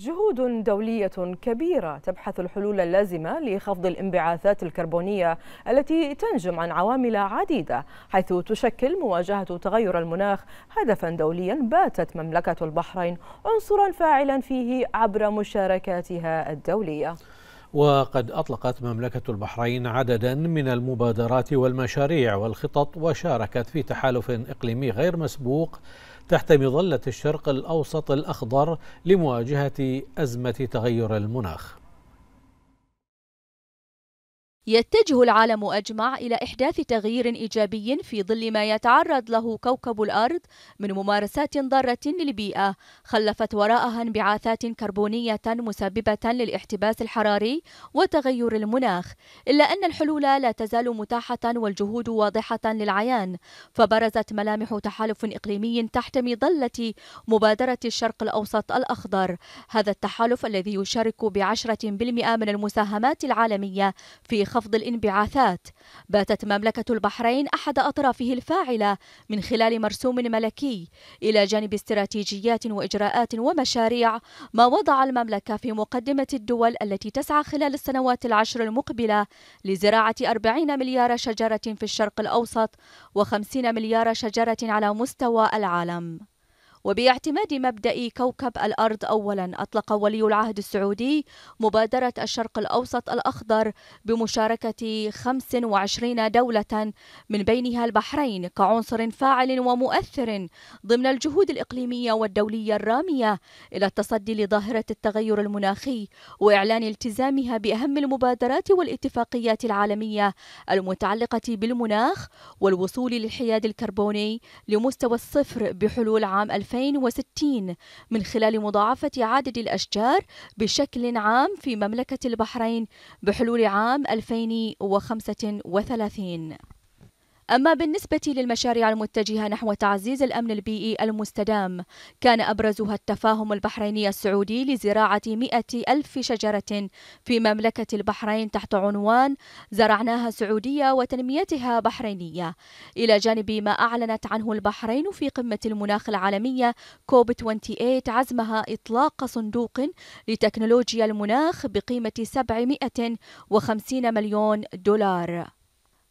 جهود دولية كبيرة تبحث الحلول اللازمة لخفض الانبعاثات الكربونية التي تنجم عن عوامل عديدة حيث تشكل مواجهة تغير المناخ هدفا دوليا باتت مملكة البحرين عنصرا فاعلا فيه عبر مشاركاتها الدولية وقد أطلقت مملكة البحرين عددا من المبادرات والمشاريع والخطط وشاركت في تحالف إقليمي غير مسبوق تحت مظلة الشرق الأوسط الأخضر لمواجهة أزمة تغير المناخ يتجه العالم أجمع إلى إحداث تغيير إيجابي في ظل ما يتعرض له كوكب الأرض من ممارسات ضارة للبيئة خلفت وراءها انبعاثات كربونية مسببة للاحتباس الحراري وتغير المناخ إلا أن الحلول لا تزال متاحة والجهود واضحة للعيان فبرزت ملامح تحالف إقليمي تحت مظلة مبادرة الشرق الأوسط الأخضر هذا التحالف الذي يشارك بعشرة بالمئة من المساهمات العالمية في خفض الانبعاثات باتت مملكة البحرين أحد أطرافه الفاعلة من خلال مرسوم ملكي إلى جانب استراتيجيات وإجراءات ومشاريع ما وضع المملكة في مقدمة الدول التي تسعى خلال السنوات العشر المقبلة لزراعة 40 مليار شجرة في الشرق الأوسط و50 مليار شجرة على مستوى العالم وباعتماد مبدأ كوكب الأرض أولا أطلق ولي العهد السعودي مبادرة الشرق الأوسط الأخضر بمشاركة 25 دولة من بينها البحرين كعنصر فاعل ومؤثر ضمن الجهود الإقليمية والدولية الرامية إلى التصدي لظاهرة التغير المناخي وإعلان التزامها بأهم المبادرات والاتفاقيات العالمية المتعلقة بالمناخ والوصول للحياد الكربوني لمستوى الصفر بحلول عام 2000 2060 من خلال مضاعفة عدد الأشجار بشكل عام في مملكة البحرين بحلول عام 2035 أما بالنسبة للمشاريع المتجهة نحو تعزيز الأمن البيئي المستدام كان أبرزها التفاهم البحريني السعودي لزراعة مئة ألف شجرة في مملكة البحرين تحت عنوان زرعناها سعودية وتنميتها بحرينية إلى جانب ما أعلنت عنه البحرين في قمة المناخ العالمية كوب 28 عزمها إطلاق صندوق لتكنولوجيا المناخ بقيمة 750 مليون دولار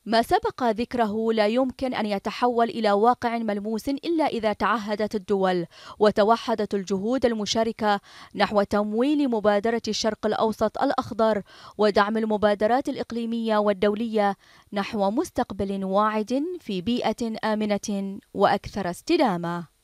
ما سبق ذكره لا يمكن أن يتحول إلى واقع ملموس إلا إذا تعهدت الدول وتوحدت الجهود المشاركة نحو تمويل مبادرة الشرق الأوسط الأخضر ودعم المبادرات الإقليمية والدولية نحو مستقبل واعد في بيئة آمنة وأكثر استدامة